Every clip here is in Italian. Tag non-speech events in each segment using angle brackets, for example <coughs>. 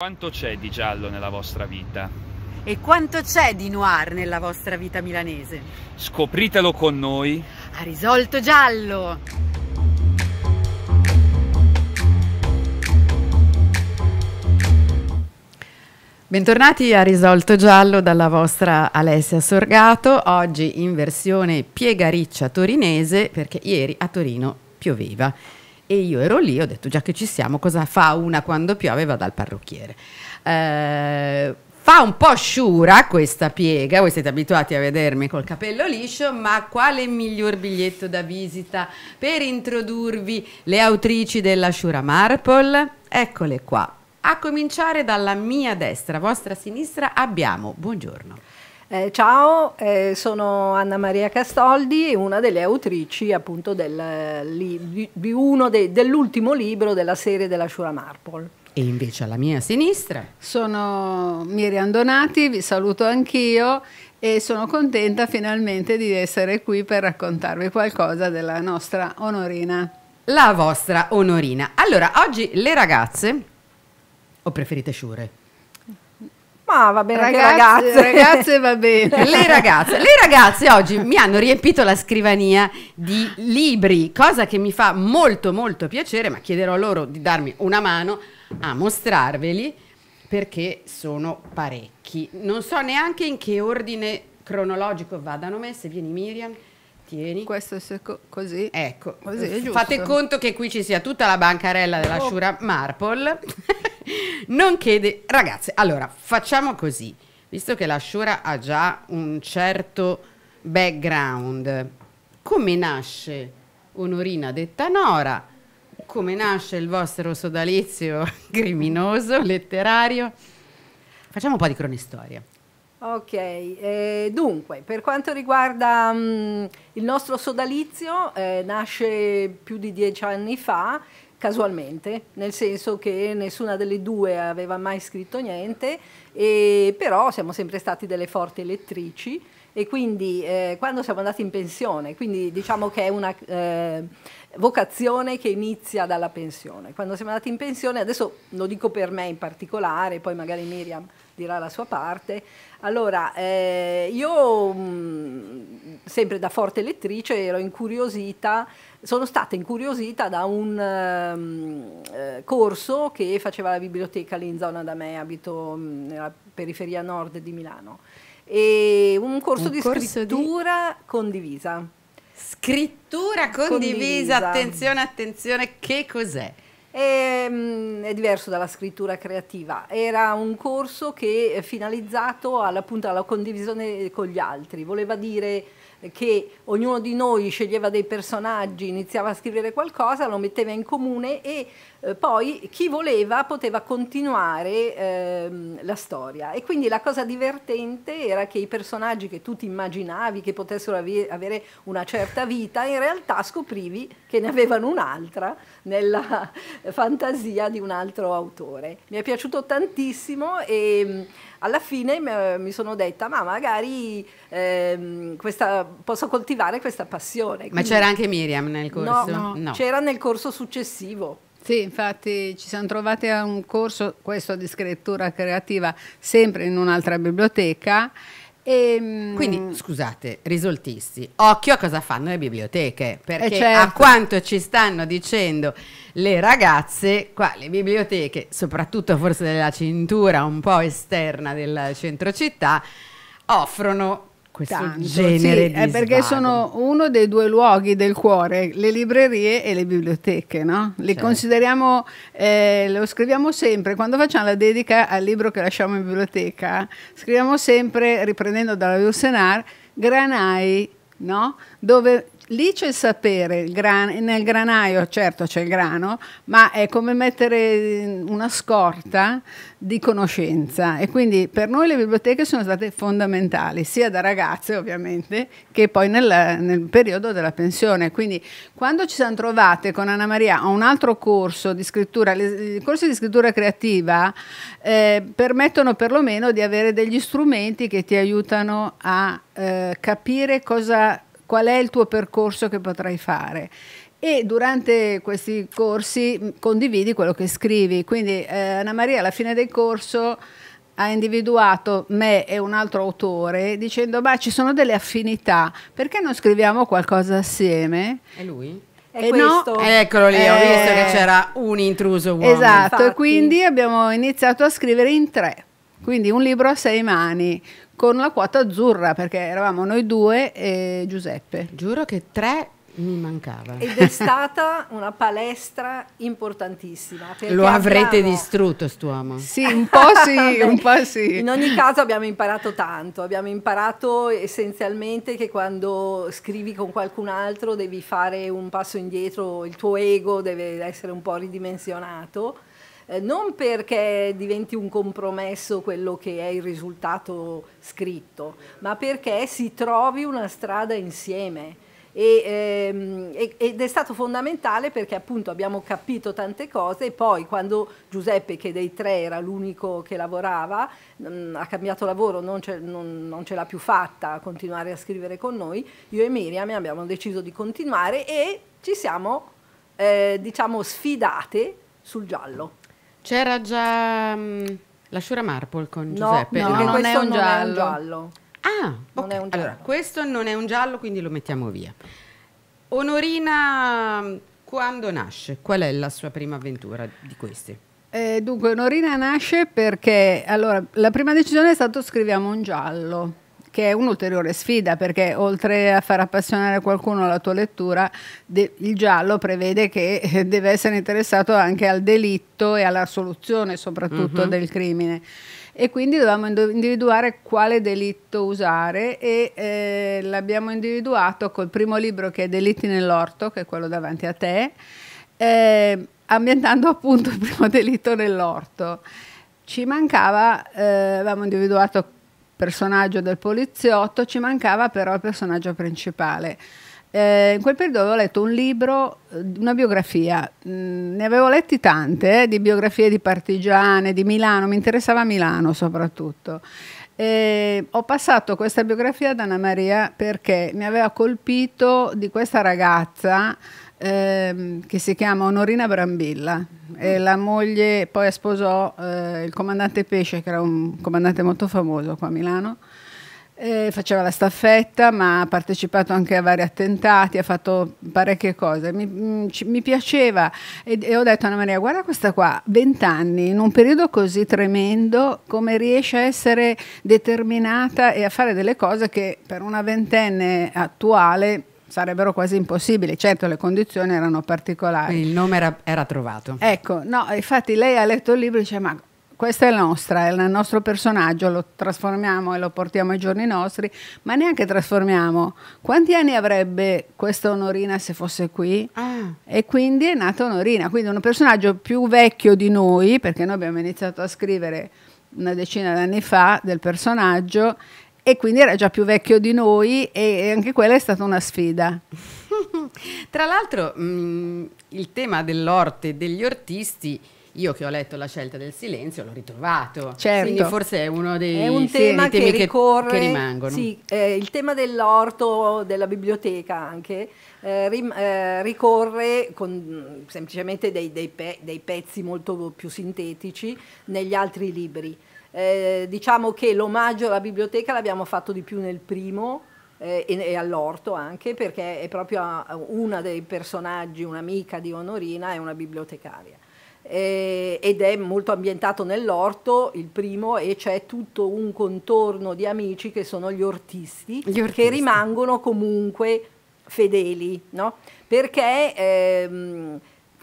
Quanto c'è di giallo nella vostra vita? E quanto c'è di noir nella vostra vita milanese? Scopritelo con noi. A risolto giallo! Bentornati a Risolto Giallo dalla vostra Alessia Sorgato, oggi in versione piegariccia torinese perché ieri a Torino pioveva. E io ero lì, ho detto già che ci siamo, cosa fa una quando piove? Va dal parrucchiere. Eh, fa un po' sciura questa piega, voi siete abituati a vedermi col capello liscio, ma quale miglior biglietto da visita per introdurvi le autrici della Shura Marple? Eccole qua. A cominciare dalla mia destra, vostra sinistra, abbiamo, buongiorno. Eh, ciao, eh, sono Anna Maria Castoldi, una delle autrici appunto del, li, de, dell'ultimo libro della serie della Shura Marple. E invece alla mia sinistra sono Miriam Donati, vi saluto anch'io e sono contenta finalmente di essere qui per raccontarvi qualcosa della nostra Onorina. La vostra Onorina. Allora, oggi le ragazze o preferite Shure? Ma va bene ragazze, ragazze. ragazze va <laughs> bene. Le ragazze, le ragazze oggi mi hanno riempito la scrivania di libri, cosa che mi fa molto molto piacere, ma chiederò loro di darmi una mano a mostrarveli perché sono parecchi. Non so neanche in che ordine cronologico vadano messe, vieni Miriam. Tieni. Questo è secco, così. Ecco, così eh, Fate conto che qui ci sia tutta la bancarella della oh. Shura Marple. <laughs> non chiede... Ragazze, allora, facciamo così. Visto che la Shura ha già un certo background, come nasce Onorina detta Nora? Come nasce il vostro sodalizio <laughs> criminoso, letterario? Facciamo un po' di cronistoria. Ok, eh, dunque, per quanto riguarda mh, mm, il nostro sodalizio, eh, nasce più di dieci anni fa, casualmente, nel senso che nessuna delle due aveva mai scritto niente, e, però siamo sempre stati delle forti elettrici e quindi eh, quando siamo andati in pensione, quindi diciamo che è una eh, vocazione che inizia dalla pensione, quando siamo andati in pensione, adesso lo dico per me in particolare, poi magari Miriam dirà la sua parte. Allora, eh, io mm, sempre da forte lettrice ero incuriosita, sono stata incuriosita da un ehm, eh, corso che faceva la biblioteca lì in zona da me, abito mm, nella periferia nord di Milano, e un corso un di corso scrittura di... condivisa. Scrittura condivisa. condivisa, attenzione, attenzione, che cos'è? è, ehm, è diverso dalla scrittura creativa. Era un corso che è finalizzato appunto alla condivisione con gli altri, voleva dire che ognuno di noi sceglieva dei personaggi, iniziava a scrivere qualcosa, lo metteva in comune e eh, poi chi voleva poteva continuare ehm, la storia e quindi la cosa divertente era che i personaggi che tu ti immaginavi che potessero ave avere una certa vita in realtà scoprivi che ne avevano un'altra nella <laughs> fantasia di un altro autore. Mi è piaciuto tantissimo e mm, alla fine mi sono detta ma magari ehm, questa, posso coltivare questa passione. Quindi, ma c'era anche Miriam nel corso? No, no. no. c'era nel corso successivo. Sì, infatti ci siamo trovati a un corso, questo di scrittura creativa, sempre in un'altra biblioteca. E, ehm, Quindi scusate, risoltisti, occhio a cosa fanno le biblioteche, eh, perché certo. a quanto ci stanno dicendo le ragazze, qua le biblioteche, soprattutto forse della cintura un po' esterna del centro città, offrono questo genere sì, di eh, perché sono uno dei due luoghi del cuore, le librerie e le biblioteche, no? Le certo. consideriamo, eh, lo scriviamo sempre, quando facciamo la dedica al libro che lasciamo in biblioteca, scriviamo sempre, riprendendo dalla Vilsenar, Granai, no? Dove Lì c'è il sapere, il gran, nel granaio certo c'è il grano, ma è come mettere una scorta di conoscenza e quindi per noi le biblioteche sono state fondamentali, sia da ragazze ovviamente che poi nel, nel periodo della pensione. Quindi quando ci siamo trovate con Anna Maria a un altro corso di scrittura, i corsi di scrittura creativa eh, permettono perlomeno di avere degli strumenti che ti aiutano a eh, capire cosa qual è il tuo percorso che potrai fare e durante questi corsi mm, condividi quello che scrivi. Quindi eh, Anna Maria alla fine del corso ha individuato me e un altro autore dicendo ma ci sono delle affinità, perché non scriviamo qualcosa assieme? E lui? E eh, no, eccolo lì, eh, ho visto che eh, c'era un intruso uomo. Esatto, e quindi abbiamo iniziato a scrivere in tre, quindi un libro a sei mani, con la quota azzurra perché eravamo noi due e Giuseppe. Giuro che tre mi mancava. Ed è stata una palestra importantissima. <laughs> Lo avrete abbiamo... distrutto st'uomo. Sì, un po' sì, <laughs> un po' sì. In ogni caso abbiamo imparato tanto, abbiamo imparato essenzialmente che quando scrivi con qualcun altro devi fare un passo indietro, il tuo ego deve essere un po' ridimensionato eh, non perché diventi un compromesso quello che è il risultato scritto, ma perché si trovi una strada insieme. E, ehm, ed è stato fondamentale perché appunto abbiamo capito tante cose e poi quando Giuseppe che dei tre era l'unico che lavorava mh, mm, ha cambiato lavoro, non ce, non, non ce l'ha più fatta a continuare a scrivere con noi, io e Miriam abbiamo deciso di continuare e ci siamo eh, diciamo sfidate sul giallo. C'era già mh, mm, la Shura Marple con Giuseppe. No, no, no, non, è un, non è un giallo. Ah, okay. un giallo. allora questo non è un giallo, quindi lo mettiamo via. Onorina, mm, quando nasce? Qual è la sua prima avventura di questi? Eh, dunque, Onorina nasce perché allora, la prima decisione è stata scriviamo un giallo che è un'ulteriore sfida perché oltre a far appassionare qualcuno alla tua lettura, il giallo prevede che eh, deve essere interessato anche al delitto e alla soluzione soprattutto uh mhm. -huh. del crimine e quindi dovevamo individuare quale delitto usare e eh, l'abbiamo individuato col primo libro che è Delitti nell'orto, che è quello davanti a te, eh, ambientando appunto il primo delitto nell'orto. Ci mancava, eh, avevamo individuato personaggio del poliziotto, ci mancava però il personaggio principale. Eh, in quel periodo avevo letto un libro, eh, una biografia, mm, ne avevo letti tante, eh, di biografie di partigiane, di Milano, mi interessava Milano soprattutto. E eh, ho passato questa biografia ad Anna Maria perché mi aveva colpito di questa ragazza ehm, che si chiama Onorina Brambilla. E la moglie poi sposò eh, il comandante Pesce, che era un comandante molto famoso qua a Milano. Eh, faceva la staffetta, ma ha partecipato anche a vari attentati, ha fatto parecchie cose. Mi, mi, mm, mi piaceva e, e, ho detto a Anna Maria, guarda questa qua, vent'anni, in un periodo così tremendo, come riesce a essere determinata e a fare delle cose che per una ventenne attuale sarebbero quasi impossibili. Certo, le condizioni erano particolari. il nome era, era, trovato. Ecco, no, infatti lei ha letto il libro e dice: Ma questa è nostra, è il nostro personaggio, lo trasformiamo e lo portiamo ai giorni nostri, ma neanche trasformiamo. Quanti anni avrebbe questa Onorina se fosse qui? Ah. E quindi è nata Onorina, quindi un personaggio più vecchio di noi, perché noi abbiamo iniziato a scrivere una decina d'anni fa del personaggio e quindi era già più vecchio di noi e anche quella è stata una sfida. <laughs> Tra l'altro mh, mm, il tema dell'orte e degli artisti io che ho letto La scelta del silenzio l'ho ritrovato. Certo. Quindi forse è uno dei è un tema sì, temi che, ricorre, che, rimangono. Sì, eh, il tema dell'orto della biblioteca anche eh, rim, eh, ricorre con mm, semplicemente dei, dei, pe, dei, pezzi molto più sintetici negli altri libri. Eh, diciamo che l'omaggio alla biblioteca l'abbiamo fatto di più nel primo eh, e, e all'orto anche perché è proprio una dei personaggi, un'amica di Onorina è una bibliotecaria eh, ed è molto ambientato nell'orto, il primo, e c'è tutto un contorno di amici che sono gli ortisti, gli ortisti. che rimangono comunque fedeli, no? Perché ehm,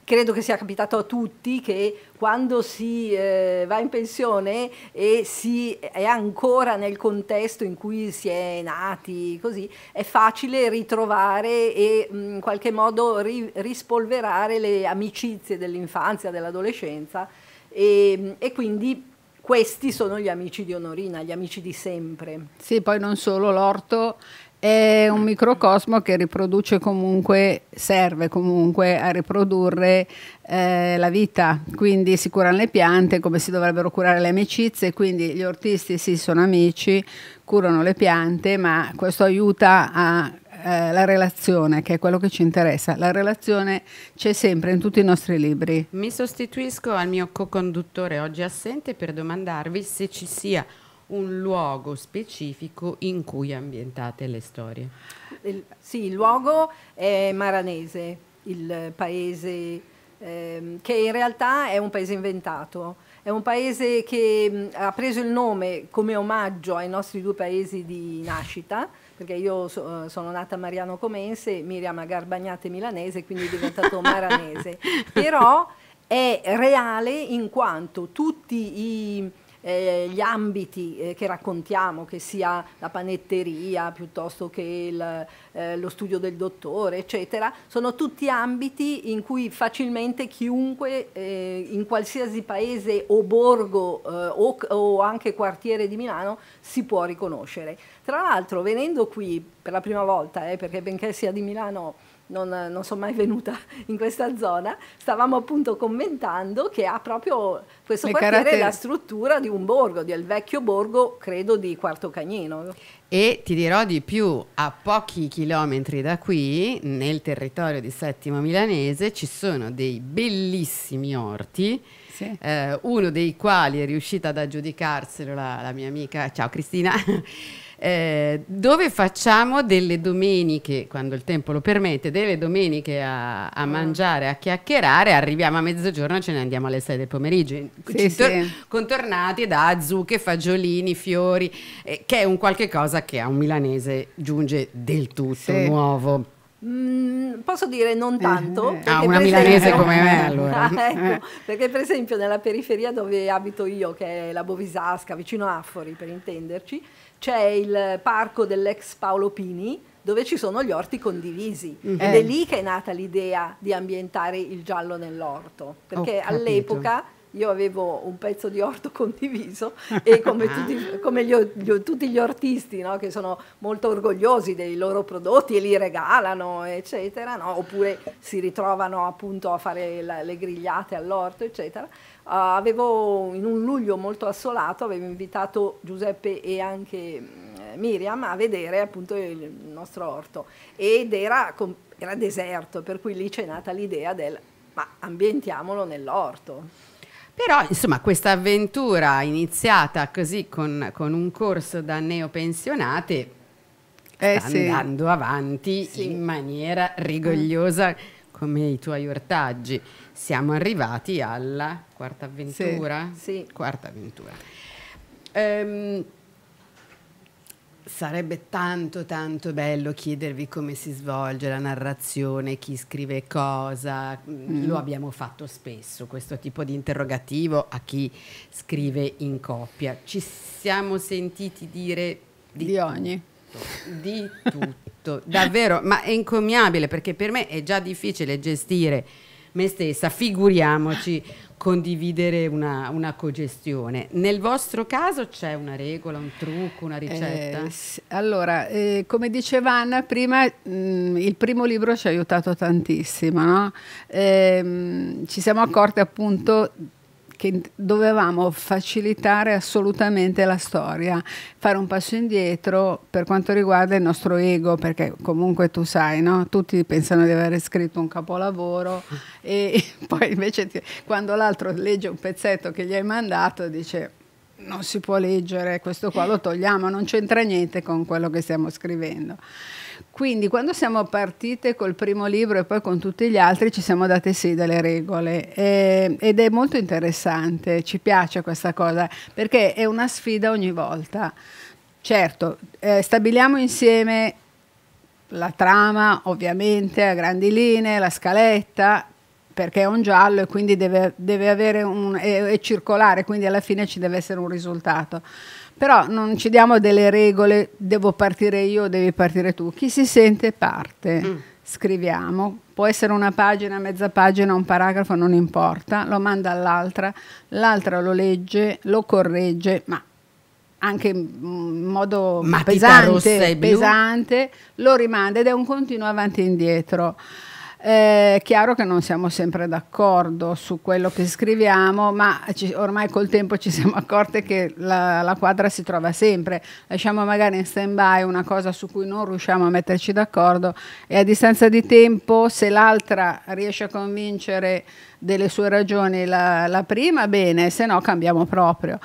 credo che sia capitato a tutti che quando si eh, va in pensione e si è ancora nel contesto in cui si è nati, così, è facile ritrovare e in qualche modo ri rispolverare le amicizie dell'infanzia, dell'adolescenza e, e quindi questi sono gli amici di Onorina, gli amici di sempre. Sì, poi non solo l'orto è un microcosmo che riproduce comunque, serve comunque a riprodurre eh, la vita, quindi si curano le piante come si dovrebbero curare le amicizie, quindi gli ortisti sì sono amici, curano le piante, ma questo aiuta a eh, la relazione, che è quello che ci interessa. La relazione c'è sempre in tutti i nostri libri. Mi sostituisco al mio co-conduttore oggi assente per domandarvi se ci sia un luogo specifico in cui ambientate le storie. Il, sì, il luogo è Maranese, il paese ehm, che in realtà è un paese inventato. È un paese che mh, mm, ha preso il nome come omaggio ai nostri due paesi di nascita, perché io so, eh, sono nata Mariano Comense, Miriam Garbagnate milanese, quindi è diventato <laughs> maranese. Però è reale in quanto tutti i eh, gli ambiti eh, che raccontiamo, che sia la panetteria piuttosto che il, eh, lo studio del dottore, eccetera, sono tutti ambiti in cui facilmente chiunque eh, in qualsiasi paese o borgo eh, o, o anche quartiere di Milano si può riconoscere. Tra l'altro venendo qui per la prima volta, eh, perché benché sia di Milano non, non sono mai venuta <laughs> in questa zona, stavamo appunto commentando che ha proprio questo Le quartiere caratter- la struttura di un borgo, del vecchio borgo, credo di Quarto Cagnino. E ti dirò di più, a pochi chilometri da qui, nel territorio di Settimo Milanese, ci sono dei bellissimi orti, sì. eh, uno dei quali è riuscita ad aggiudicarselo la, la mia amica, ciao Cristina, <laughs> eh, dove facciamo delle domeniche, quando il tempo lo permette, delle domeniche a, a mm. mangiare, a chiacchierare, arriviamo a mezzogiorno e ce ne andiamo alle 6 del pomeriggio, sì, sì. contornati da zucche, fagiolini, fiori, eh, che è un qualche cosa che a un milanese giunge del tutto sì. nuovo. Mm, posso dire non eh, tanto. Eh, ah, una milanese come me allora. <laughs> Ah, ecco, perché per esempio nella periferia dove abito io, che è la Bovisasca, vicino a Affori per intenderci, c'è il parco dell'ex Paolo Pini dove ci sono gli orti condivisi mm-hmm. ed è eh. lì che è nata l'idea di ambientare il giallo nell'orto, perché all'epoca io avevo un pezzo di orto <laughs> condiviso e <laughs> come tutti, come gli, gli, tutti gli ortisti no, che sono molto orgogliosi dei loro prodotti e li regalano, eccetera, no? oppure si ritrovano appunto a fare la, le grigliate all'orto, eccetera. Uh, avevo in un luglio molto assolato avevo invitato Giuseppe e anche eh, Miriam a vedere appunto il nostro orto ed era, era deserto per cui lì c'è nata l'idea del ma ambientiamolo nell'orto però, insomma, questa avventura iniziata così con, con un corso da neopensionate eh, sta sì. andando avanti sì. in maniera mm. rigogliosa, come i tuoi ortaggi. Siamo arrivati alla quarta avventura. Sì. sì. Quarta avventura. Ehm, sarebbe tanto tanto bello chiedervi come si svolge la narrazione, chi scrive cosa. Mm. Lo abbiamo fatto spesso, questo tipo di interrogativo a chi scrive in coppia. Ci siamo sentiti dire di, di ogni di tutto, <laughs> davvero, ma è incommiabile perché per me è già difficile gestire me stessa, figuriamoci condividere una, una cogestione. Nel vostro caso c'è una regola, un trucco, una eh, ricetta? Eh, allora, eh, come diceva Anna prima, mh, mm, il primo libro ci ha aiutato tantissimo, no? eh, ci siamo accorti appunto che dovevamo facilitare assolutamente la storia, fare un passo indietro per quanto riguarda il nostro ego, perché comunque tu sai, no? tutti pensano di aver scritto un capolavoro <laughs> e <laughs> poi invece ti, quando l'altro legge un pezzetto che gli hai mandato dice non si può leggere, questo qua lo togliamo, non c'entra niente con quello che stiamo scrivendo. Quindi quando siamo partite col primo libro e poi con tutti gli altri ci siamo date sì delle regole e, ed è molto interessante, ci piace questa cosa perché è una sfida ogni volta. Certo, eh, stabiliamo insieme la trama ovviamente a grandi linee, la scaletta, perché è un giallo e quindi deve, deve avere un, è, è circolare, quindi alla fine ci deve essere un risultato però non ci diamo delle regole, devo partire io, devi partire tu. Chi si sente parte. Mm. Scriviamo, può essere una pagina, mezza pagina, un paragrafo, non importa, lo manda all'altra, l'altra lo legge, lo corregge, ma anche in modo Matita pesante, pesante, lo rimanda ed è un continuo avanti e indietro. È eh, chiaro che non siamo sempre d'accordo su quello che scriviamo, ma ci, ormai col tempo ci <laughs> siamo accorte che la, la quadra si trova sempre. Lasciamo magari in stand-by una cosa su cui non riusciamo a metterci d'accordo e a distanza di tempo, se l'altra riesce a convincere delle sue ragioni la, la prima, bene, se no cambiamo proprio.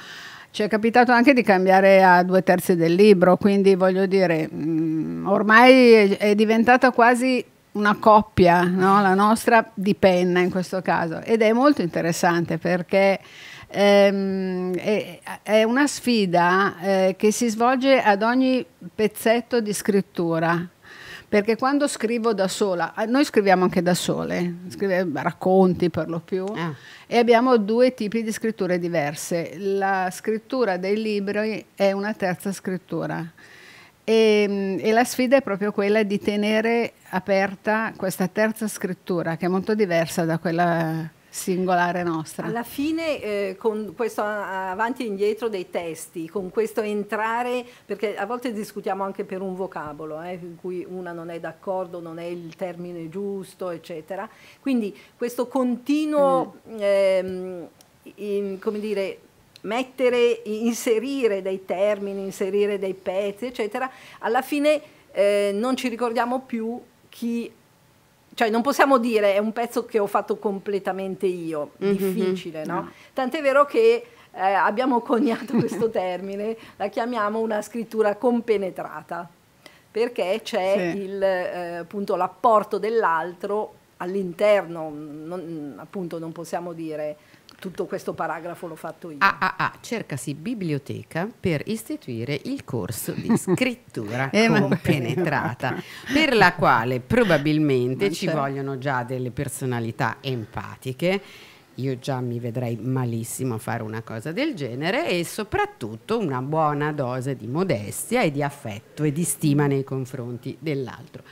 Ci è capitato anche di cambiare a due terzi del libro, quindi voglio dire, mh, mm, ormai è, è diventata quasi una coppia, no? la nostra di penna in questo caso, ed è molto interessante perché ehm, è, è, una sfida eh, che si svolge ad ogni pezzetto di scrittura. Perché quando scrivo da sola, eh, noi scriviamo anche da sole, scriviamo, racconti per lo più, ah. e abbiamo due tipi di scritture diverse. La scrittura dei libri è una terza scrittura e, ehm, e, la sfida è proprio quella di tenere aperta questa terza scrittura, che è molto diversa da quella singolare nostra. Alla fine eh, con questo avanti e indietro dei testi, con questo entrare, perché a volte discutiamo anche per un vocabolo, eh, in cui una non è d'accordo, non è il termine giusto, eccetera. Quindi questo continuo, mm. ehm, in, come dire, mettere, inserire dei termini, inserire dei pezzi, eccetera, alla fine eh, non ci ricordiamo più chi, cioè non possiamo dire è un pezzo che ho fatto completamente io, mm-hmm. difficile, no? Mm. Tant'è vero che eh, abbiamo coniato <laughs> questo termine, la chiamiamo una scrittura compenetrata, perché c'è sì. il, eh, appunto l'apporto dell'altro all'interno, non, appunto non possiamo dire tutto questo paragrafo l'ho fatto io. AAA cercasi biblioteca per istituire il corso di <laughs> scrittura eh, compenetrata, per la quale probabilmente ci certo. vogliono già delle personalità empatiche io già mi vedrei malissimo a fare una cosa del genere e soprattutto una buona dose di modestia e di affetto e di stima nei confronti dell'altro.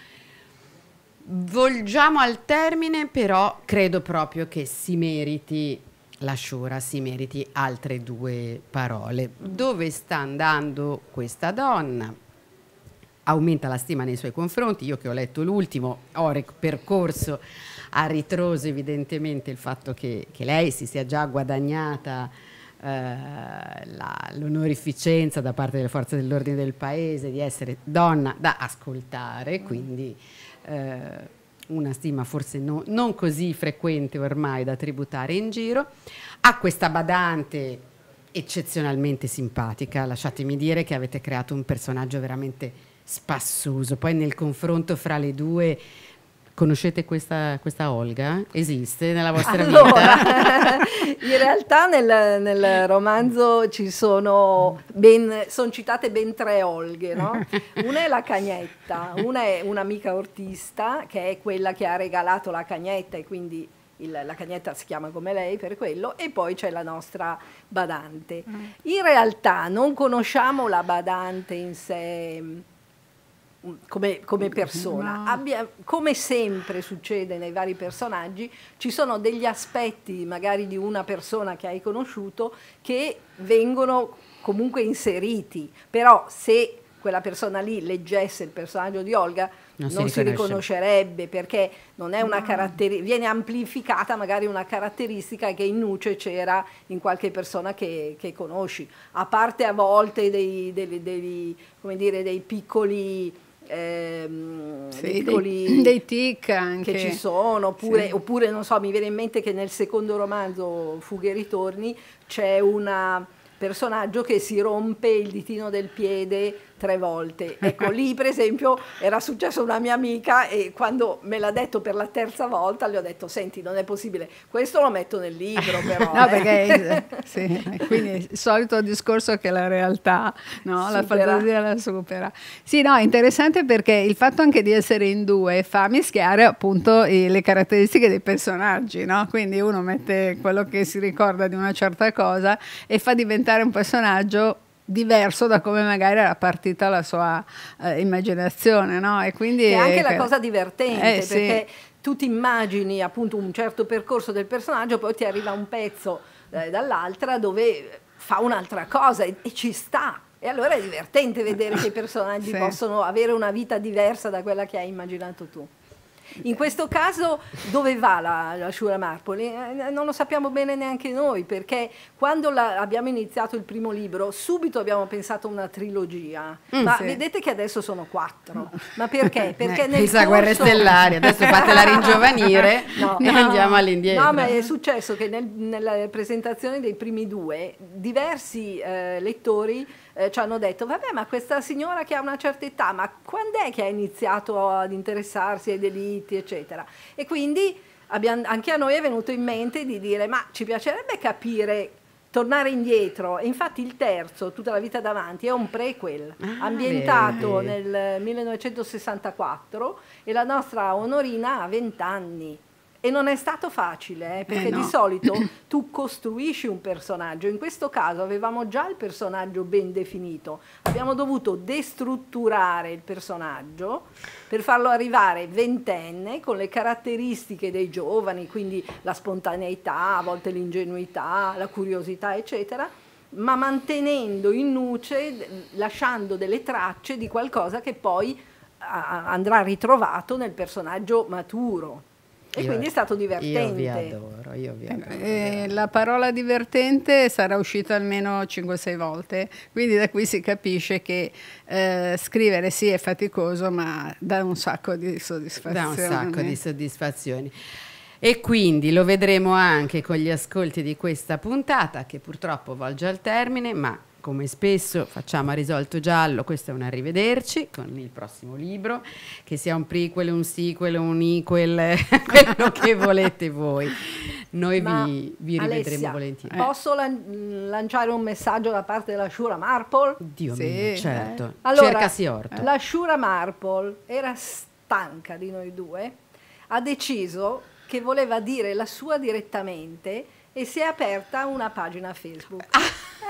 Volgiamo al termine, però credo proprio che si meriti la Shura si meriti altre due parole. Dove sta andando questa donna? Aumenta la stima nei suoi confronti, io che ho letto l'ultimo, ho percorso a ritroso evidentemente il fatto che, che lei si sia già guadagnata eh, l'onorificenza da parte delle forze dell'ordine del paese di essere donna da ascoltare, quindi... Eh, una stima forse no, non così frequente ormai da tributare in giro, a questa badante eccezionalmente simpatica, lasciatemi dire che avete creato un personaggio veramente spassoso, poi nel confronto fra le due Conoscete questa, questa, Olga? Esiste nella vostra allora, vita? <laughs> in realtà nel, nel, romanzo ci sono, ben, sono citate ben tre Olghe, no? Una è la cagnetta, una è un'amica ortista che è quella che ha regalato la cagnetta e quindi il, la cagnetta si chiama come lei per quello, e poi c'è la nostra badante. Mm. In realtà non conosciamo la badante in sé, come, come, persona. Abbia, come sempre succede nei vari personaggi, ci sono degli aspetti magari di una persona che hai conosciuto che vengono comunque inseriti, però se quella persona lì leggesse il personaggio di Olga non, non si, si, riconoscerebbe perché non è una caratteristica, viene amplificata magari una caratteristica che in Nuce c'era in qualche persona che, che, conosci, a parte a volte dei, dei, dei, dei dire, piccoli ehm, sì, dei, <clears throat> dei tic anche. che ci sono, oppure, sì. oppure, non so, mi viene in mente che nel secondo romanzo Fughe e ritorni c'è un personaggio che si rompe il ditino del piede tre volte. Ecco, lì per esempio era successo una mia amica e quando me l'ha detto per la terza volta gli ho detto, senti, non è possibile, questo lo metto nel libro però. no, eh. perché <laughs> sì, quindi il solito discorso che la realtà, no? la fantasia la supera. Sì, no, è interessante perché il fatto anche di essere in due fa mischiare appunto i, le caratteristiche dei personaggi, no? quindi uno mette quello che si ricorda di una certa cosa e fa diventare un personaggio diverso da come magari era partita la sua eh, immaginazione, no? E quindi è anche la cosa divertente, eh, perché tu ti immagini appunto un certo percorso del personaggio, poi ti arriva un pezzo eh, dall'altra dove fa un'altra cosa e, e ci sta, e allora è divertente vedere eh, che i personaggi sì. possono avere una vita diversa da quella che hai immaginato tu. In questo caso dove va la, la Sciuramarpoli? Eh, eh, non lo sappiamo bene neanche noi, perché quando la, abbiamo iniziato il primo libro, subito abbiamo pensato a una trilogia, mm, ma sì. vedete che adesso sono quattro. Ma perché? <laughs> Perché eh, nel Chissà, corso... guerre stellari, adesso fatela ringiovanire <laughs> no, e no, andiamo all'indietro. No, ma è successo che nel, nella presentazione dei primi due, diversi eh, lettori eh, ci hanno detto, vabbè ma questa signora che ha una certa età, ma quando è che ha iniziato ad interessarsi ai delitti, eccetera? E quindi abbiamo, anche a noi è venuto in mente di dire, ma ci piacerebbe capire tornare indietro. E Infatti il terzo, Tutta la vita davanti, è un prequel ah, ambientato beh. nel 1964 e la nostra Onorina ha 20 anni. E non è stato facile, eh, perché eh no. di solito <coughs> tu costruisci un personaggio, in questo caso avevamo già il personaggio ben definito, abbiamo dovuto destrutturare il personaggio per farlo arrivare ventenne con le caratteristiche dei giovani, quindi la spontaneità, a volte l'ingenuità, la curiosità, eccetera, ma mantenendo in nuce, lasciando delle tracce di qualcosa che poi andrà ritrovato nel personaggio maturo. E io, quindi è stato divertente. Io vi adoro, io vi adoro. Eh, eh, la parola divertente sarà uscita almeno 5-6 volte, quindi da qui si capisce che eh, scrivere sì è faticoso, ma dà un sacco di soddisfazioni. Dà un sacco di soddisfazioni. E quindi lo vedremo anche con gli ascolti di questa puntata, che purtroppo volge al termine, ma come spesso facciamo a Risolto Giallo, questo è un arrivederci con il prossimo libro, che sia un prequel, un sequel, un equal, <laughs> quello che volete voi. Noi vi, vi, rivedremo Alessia, volentieri. Posso eh. lan lanciare un messaggio da parte della Shura Marple? Dio sì. mio, certo. Eh. Allora, Cercasi orto. La Shura Marple era stanca di noi due, ha deciso che voleva dire la sua direttamente e si è aperta una pagina Facebook. Ah.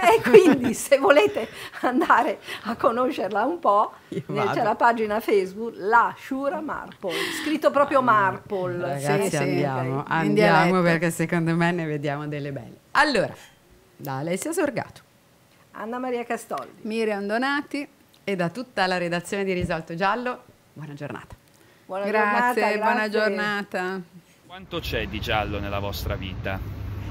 e eh, quindi se volete andare a conoscerla un po', eh, c'è la pagina Facebook La Shura Marple, scritto proprio Marple. Ragazzi sì, andiamo, sì, andiamo perché secondo me ne vediamo delle belle. Allora, da Alessia Sorgato. Anna Maria Castoldi. Miriam Donati. E da tutta la redazione di Risolto Giallo, buona giornata. Buona grazie, giornata, grazie. buona giornata. Quanto c'è di giallo nella vostra vita?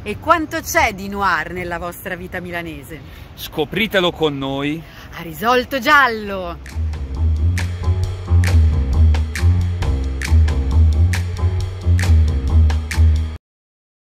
E quanto c'è di noir nella vostra vita milanese? Scopritelo con noi. A risolto giallo!